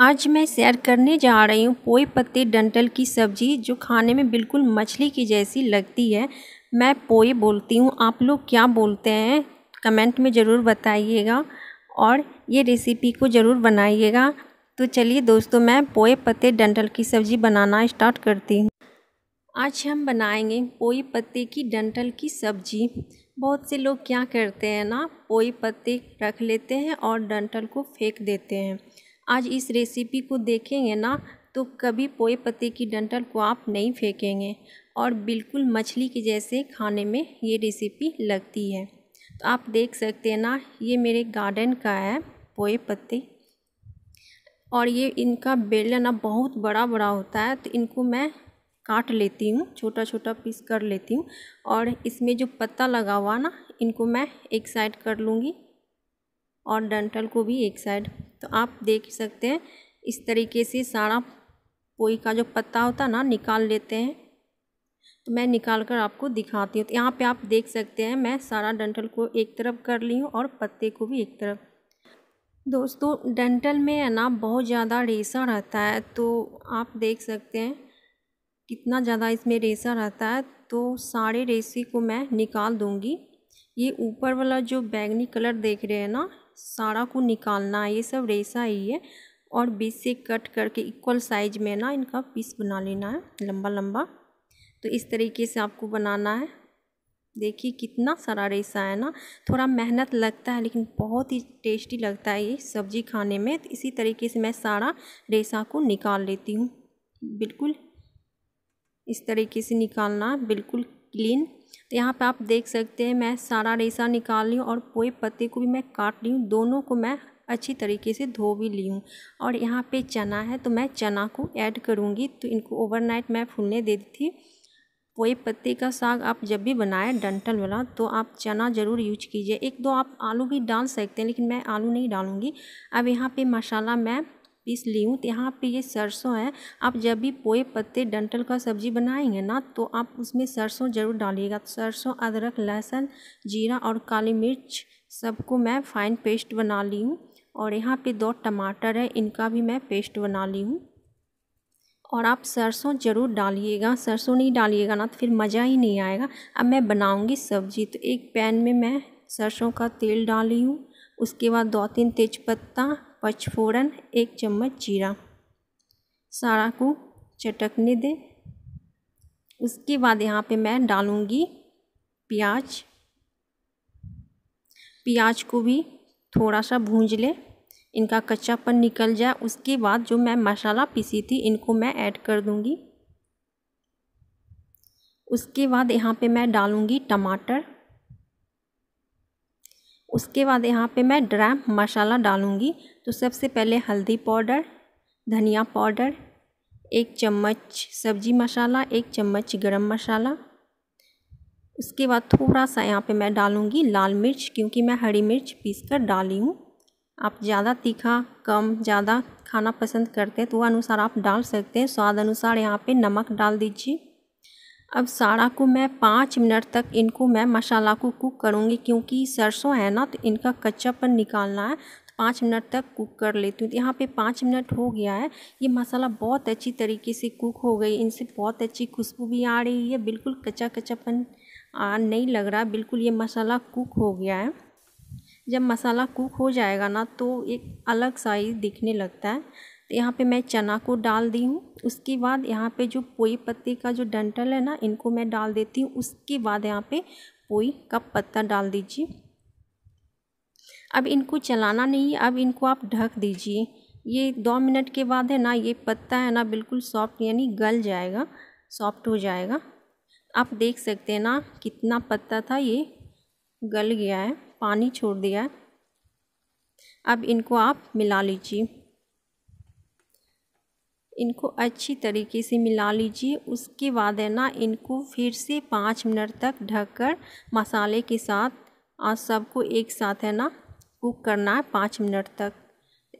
आज मैं शेयर करने जा रही हूँ पोई पत्ते डंटल की सब्ज़ी जो खाने में बिल्कुल मछली की जैसी लगती है मैं पोए बोलती हूँ आप लोग क्या बोलते हैं कमेंट में ज़रूर बताइएगा और ये रेसिपी को ज़रूर बनाइएगा तो चलिए दोस्तों मैं पोए पत्ते डंटल की सब्ज़ी बनाना स्टार्ट करती हूँ आज हम बनाएंगे पोई पत्ते की डंटल की सब्ज़ी बहुत से लोग क्या करते हैं ना पोई पत्ते रख लेते हैं और डंटल को फेंक देते हैं आज इस रेसिपी को देखेंगे ना तो कभी पोए पत्ते की डंटल को आप नहीं फेंकेंगे और बिल्कुल मछली के जैसे खाने में ये रेसिपी लगती है तो आप देख सकते हैं ना ये मेरे गार्डन का है पोए पत्ते और ये इनका बेलन ना बहुत बड़ा बड़ा होता है तो इनको मैं काट लेती हूँ छोटा छोटा पीस कर लेती हूँ और इसमें जो पत्ता लगा हुआ ना इनको मैं एक साइड कर लूँगी और डेंटल को भी एक साइड तो आप देख सकते हैं इस तरीके से सारा पोई का जो पत्ता होता ना निकाल लेते हैं तो मैं निकाल कर आपको दिखाती हूँ तो यहाँ पे आप देख सकते हैं मैं सारा डेंटल को एक तरफ कर ली हूँ और पत्ते को भी एक तरफ दोस्तों डेंटल में है ना बहुत ज़्यादा रेसा रहता है तो आप देख सकते हैं कितना ज़्यादा इसमें रेसा रहता है तो सारे रेसे को मैं निकाल दूँगी ये ऊपर वाला जो बैगनी कलर देख रहे हैं ना सारा को निकालना है ये सब रेसा ही है और बीच से कट करके इक्वल साइज में ना इनका पीस बना लेना है लंबा लंबा तो इस तरीके से आपको बनाना है देखिए कितना सारा रेसा है ना थोड़ा मेहनत लगता है लेकिन बहुत ही टेस्टी लगता है ये सब्जी खाने में तो इसी तरीके से मैं सारा रेसा को निकाल लेती हूँ बिल्कुल इस तरीके से निकालना बिल्कुल क्लीन तो यहाँ पे आप देख सकते हैं मैं सारा रेशा निकाल ली हूँ और पोए पत्ते को भी मैं काट ली हूँ दोनों को मैं अच्छी तरीके से धो भी ली हूँ और यहाँ पे चना है तो मैं चना को ऐड करूँगी तो इनको ओवरनाइट मैं फूलने दे दी थी पोए पत्ते का साग आप जब भी बनाएं डंटल वाला तो आप चना ज़रूर यूज कीजिए एक दो आप आलू भी डाल सकते हैं लेकिन मैं आलू नहीं डालूँगी अब यहाँ पर मसाला मैं पीस ली हूँ तो यहाँ पे ये सरसों है आप जब भी पोए पत्ते डंटल का सब्जी बनाएंगे ना तो आप उसमें सरसों ज़रूर डालिएगा तो सरसों अदरक लहसुन जीरा और काली मिर्च सबको मैं फाइन पेस्ट बना ली हूँ और यहाँ पे दो टमाटर है इनका भी मैं पेस्ट बना ली हूँ और आप सरसों ज़रूर डालिएगा सरसों नहीं डालिएगा ना तो फिर मज़ा ही नहीं आएगा अब मैं बनाऊँगी सब्जी तो एक पैन में मैं सरसों का तेल डाली हूँ उसके बाद दो तीन तेज पत्ता पचफोरन एक चम्मच जीरा सारा को चटकने दें उसके बाद यहाँ पे मैं डालूँगी प्याज प्याज को भी थोड़ा सा भूंज लें इनका कच्चापन निकल जाए उसके बाद जो मैं मसाला पीसी थी इनको मैं ऐड कर दूँगी उसके बाद यहाँ पे मैं डालूँगी टमाटर उसके बाद यहाँ पे मैं ड्राई मसाला डालूँगी तो सबसे पहले हल्दी पाउडर धनिया पाउडर एक चम्मच सब्जी मसाला एक चम्मच गरम मसाला उसके बाद थोड़ा सा यहाँ पे मैं डालूँगी लाल मिर्च क्योंकि मैं हरी मिर्च पीस कर डाली हूँ आप ज़्यादा तीखा कम ज़्यादा खाना पसंद करते हैं तो वह अनुसार आप डाल सकते हैं स्वाद अनुसार यहाँ पे नमक डाल दीजिए अब सारा को मैं पाँच मिनट तक इनको मैं मसाला को कुक करूँगी क्योंकि सरसों है ना तो इनका कच्चापन निकालना है तो पाँच मिनट तक कुक कर लेती हूँ तो यहाँ पे पाँच मिनट हो गया है ये मसाला बहुत अच्छी तरीके से कुक हो गई इनसे बहुत अच्छी खुशबू भी आ रही है बिल्कुल कच्चा कच्चापन आ नहीं लग रहा बिल्कुल ये मसाला कुक हो गया है जब मसाला कुक हो जाएगा ना तो एक अलग साइज दिखने लगता है तो यहाँ पे मैं चना को डाल दी हूँ उसके बाद यहाँ पे जो पोई पत्ते का जो डंटल है ना इनको मैं डाल देती हूँ उसके बाद यहाँ पे पोई का पत्ता डाल दीजिए अब इनको चलाना नहीं है अब इनको आप ढक दीजिए ये दो मिनट के बाद है ना ये पत्ता है ना बिल्कुल सॉफ्ट यानी गल जाएगा सॉफ्ट हो जाएगा आप देख सकते हैं ना कितना पत्ता था ये गल गया है पानी छोड़ दिया है अब इनको आप मिला लीजिए इनको अच्छी तरीके से मिला लीजिए उसके बाद है ना इनको फिर से पाँच मिनट तक ढककर मसाले के साथ और सबको एक साथ है ना कुक करना है पाँच मिनट तक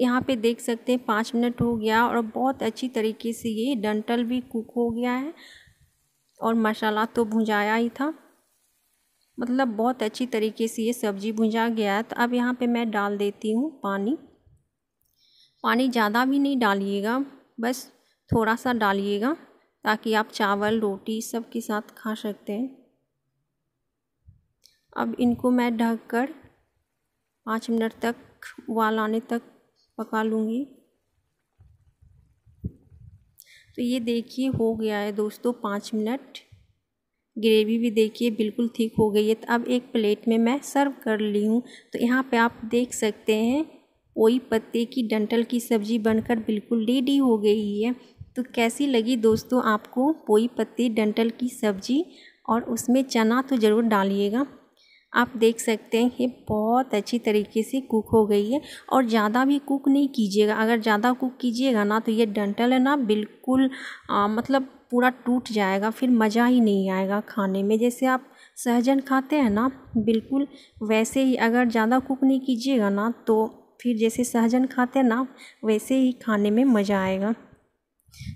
यहाँ पे देख सकते हैं पाँच मिनट हो गया और बहुत अच्छी तरीके से ये डंटल भी कुक हो गया है और मसाला तो भुंजाया ही था मतलब बहुत अच्छी तरीके से ये सब्ज़ी भुंजा गया है तो अब यहाँ पे मैं डाल देती हूँ पानी पानी ज़्यादा भी नहीं डालिएगा बस थोड़ा सा डालिएगा ताकि आप चावल रोटी सब के साथ खा सकते हैं अब इनको मैं ढक कर पाँच मिनट तक उबाल आने तक पका लूँगी तो ये देखिए हो गया है दोस्तों पाँच मिनट ग्रेवी भी देखिए बिल्कुल ठीक हो गई है तो अब एक प्लेट में मैं सर्व कर ली हूँ तो यहाँ पे आप देख सकते हैं पोई पत्ते की डंटल की सब्जी बनकर बिल्कुल रेडी हो गई है तो कैसी लगी दोस्तों आपको पोई पत्ते डंटल की सब्जी और उसमें चना तो ज़रूर डालिएगा आप देख सकते हैं ये बहुत अच्छी तरीके से कुक हो गई है और ज़्यादा भी कुक नहीं कीजिएगा अगर ज़्यादा कुक कीजिएगा ना तो ये डंटल है ना बिल्कुल आ, मतलब पूरा टूट जाएगा फिर मज़ा ही नहीं आएगा खाने में जैसे आप सहजन खाते हैं ना बिल्कुल वैसे ही अगर ज़्यादा कुक नहीं कीजिएगा ना तो फिर जैसे सहजन खाते हैं ना वैसे ही खाने में मज़ा आएगा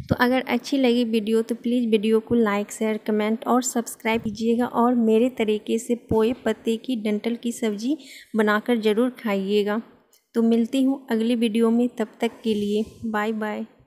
तो अगर अच्छी लगी वीडियो तो प्लीज़ वीडियो को लाइक शेयर कमेंट और सब्सक्राइब कीजिएगा और मेरे तरीके से पोए पत्ते की डंटल की सब्ज़ी बनाकर ज़रूर खाइएगा तो मिलती हूँ अगली वीडियो में तब तक के लिए बाय बाय